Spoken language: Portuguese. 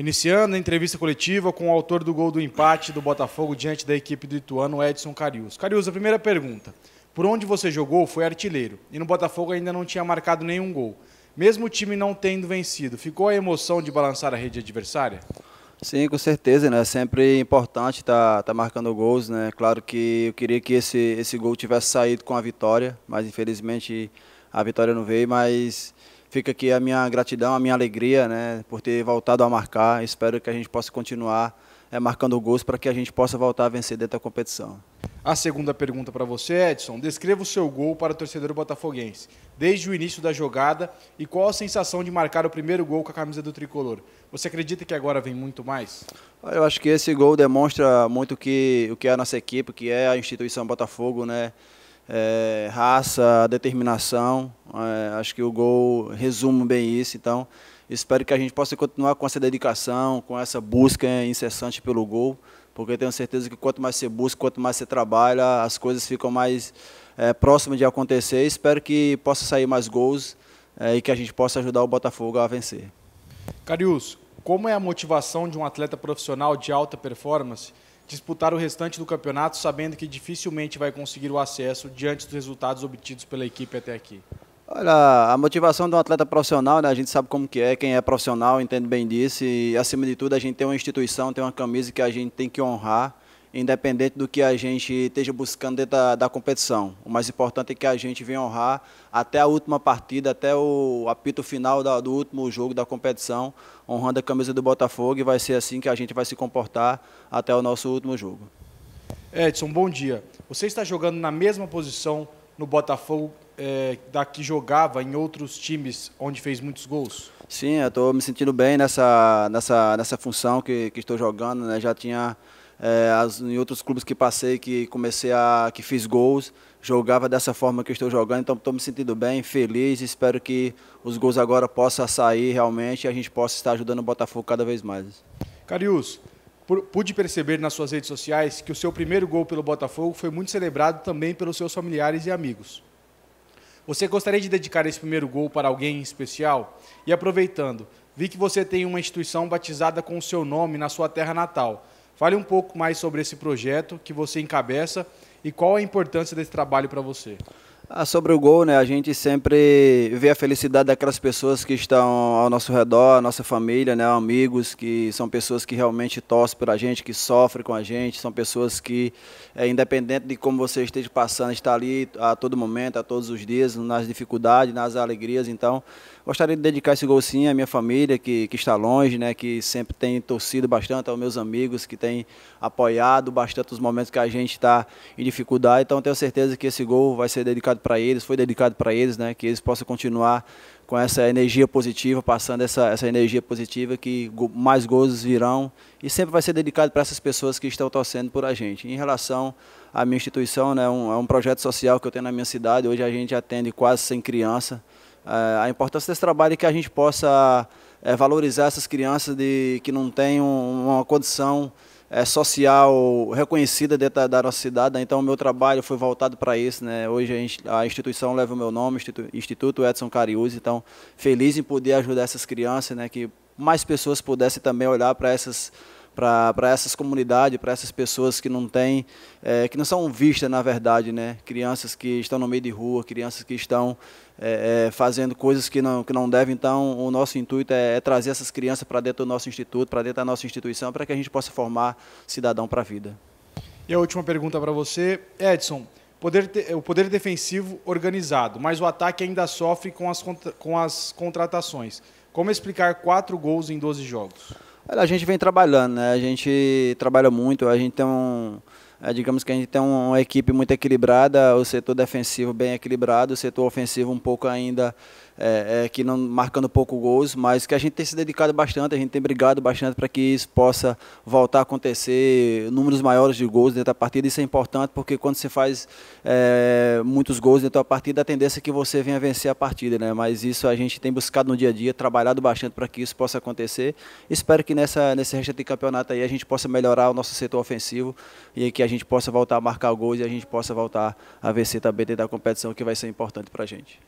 Iniciando a entrevista coletiva com o autor do gol do empate do Botafogo diante da equipe do Ituano, Edson Carius. Carius, a primeira pergunta. Por onde você jogou foi artilheiro e no Botafogo ainda não tinha marcado nenhum gol. Mesmo o time não tendo vencido, ficou a emoção de balançar a rede adversária? Sim, com certeza, né? É sempre importante estar tá, tá marcando gols, né? Claro que eu queria que esse, esse gol tivesse saído com a vitória, mas infelizmente a vitória não veio, mas fica aqui a minha gratidão, a minha alegria né, por ter voltado a marcar. Espero que a gente possa continuar é, marcando gols para que a gente possa voltar a vencer dentro da competição. A segunda pergunta para você, Edson. Descreva o seu gol para o torcedor botafoguense, desde o início da jogada e qual a sensação de marcar o primeiro gol com a camisa do tricolor. Você acredita que agora vem muito mais? Eu acho que esse gol demonstra muito que, o que é a nossa equipe, que é a instituição Botafogo, né? é, raça, determinação. É, acho que o gol resume bem isso. Então, espero que a gente possa continuar com essa dedicação, com essa busca incessante pelo gol, porque tenho certeza que quanto mais você busca, quanto mais você trabalha, as coisas ficam mais é, próximas de acontecer. Espero que possa sair mais gols é, e que a gente possa ajudar o Botafogo a vencer. Carius, como é a motivação de um atleta profissional de alta performance disputar o restante do campeonato sabendo que dificilmente vai conseguir o acesso diante dos resultados obtidos pela equipe até aqui? Olha, a motivação de um atleta profissional, né, a gente sabe como que é, quem é profissional entende bem disso e acima de tudo a gente tem uma instituição, tem uma camisa que a gente tem que honrar independente do que a gente esteja buscando dentro da, da, competição. O mais importante é que a gente venha honrar até a última partida, até o apito final da, do último jogo da competição, honrando a camisa do Botafogo e vai ser assim que a gente vai se comportar até o nosso último jogo. Edson, bom dia. Você está jogando na mesma posição no Botafogo é, da que jogava em outros times onde fez muitos gols? Sim, eu estou me sentindo bem nessa, nessa, nessa função que, que estou jogando. Né? Já tinha é, as, em outros clubes que passei, que comecei a. que fiz gols, jogava dessa forma que estou jogando, então estou me sentindo bem, feliz. Espero que os gols agora possam sair realmente e a gente possa estar ajudando o Botafogo cada vez mais. Carius, pude perceber nas suas redes sociais que o seu primeiro gol pelo Botafogo foi muito celebrado também pelos seus familiares e amigos. Você gostaria de dedicar esse primeiro gol para alguém especial? E aproveitando, vi que você tem uma instituição batizada com o seu nome na sua terra natal. Fale um pouco mais sobre esse projeto que você encabeça e qual a importância desse trabalho para você. Ah, sobre o gol, né? A gente sempre vê a felicidade daquelas pessoas que estão ao nosso redor, a nossa família, né? Amigos, que são pessoas que realmente torcem por a gente, que sofrem com a gente, são pessoas que, é, independente de como você esteja passando, está ali a todo momento, a todos os dias, nas dificuldades, nas alegrias. Então, gostaria de dedicar esse gol sim à minha família, que, que está longe, né? Que sempre tem torcido bastante, aos meus amigos, que tem apoiado bastante os momentos que a gente está em dificuldade. Então, tenho certeza que esse gol vai ser dedicado para eles, foi dedicado para eles, né? Que eles possam continuar com essa energia positiva, passando essa, essa energia positiva, que mais gols virão e sempre vai ser dedicado para essas pessoas que estão torcendo por a gente. Em relação à minha instituição, né, é um, é um projeto social que eu tenho na minha cidade, hoje a gente atende quase 100 crianças. É, a importância desse trabalho é que a gente possa é, valorizar essas crianças de, que não têm um, uma condição é, social reconhecida dentro da, da, nossa cidade. Né? Então, o meu trabalho foi voltado para isso. Né? Hoje a, instituição leva o meu nome, Instituto, Instituto Edson Cariúzi. Então, feliz em poder ajudar essas crianças, né? que mais pessoas pudessem também olhar para essas para essas comunidades, para essas pessoas que não têm, é, que não são vistas na verdade, né? Crianças que estão no meio de rua, crianças que estão é, é, fazendo coisas que não, que não devem. Então, o nosso intuito é, é trazer essas crianças para dentro do nosso instituto, para dentro da nossa instituição, para que a gente possa formar cidadão para a vida. E a última pergunta para você, Edson. Poder, o poder defensivo organizado, mas o ataque ainda sofre com as, com as contratações. Como explicar quatro gols em 12 jogos? A gente vem trabalhando, né? A gente trabalha muito, a gente tem um. É, digamos que a gente tem uma equipe muito equilibrada, o setor defensivo bem equilibrado, o setor ofensivo um pouco ainda é, é, que não marcando pouco gols, mas que a gente tem se dedicado bastante, a gente tem brigado bastante para que isso possa voltar a acontecer, números maiores de gols dentro da partida, isso é importante porque quando você faz é, muitos gols dentro da partida, a tendência é que você venha vencer a partida, né? Mas isso a gente tem buscado no dia a dia, trabalhado bastante para que isso possa acontecer. Espero que nessa, nesse restante de campeonato aí a gente possa melhorar o nosso setor ofensivo e que a gente possa voltar a marcar gols e a gente possa voltar a vencer também dentro da competição, que vai ser importante para a gente.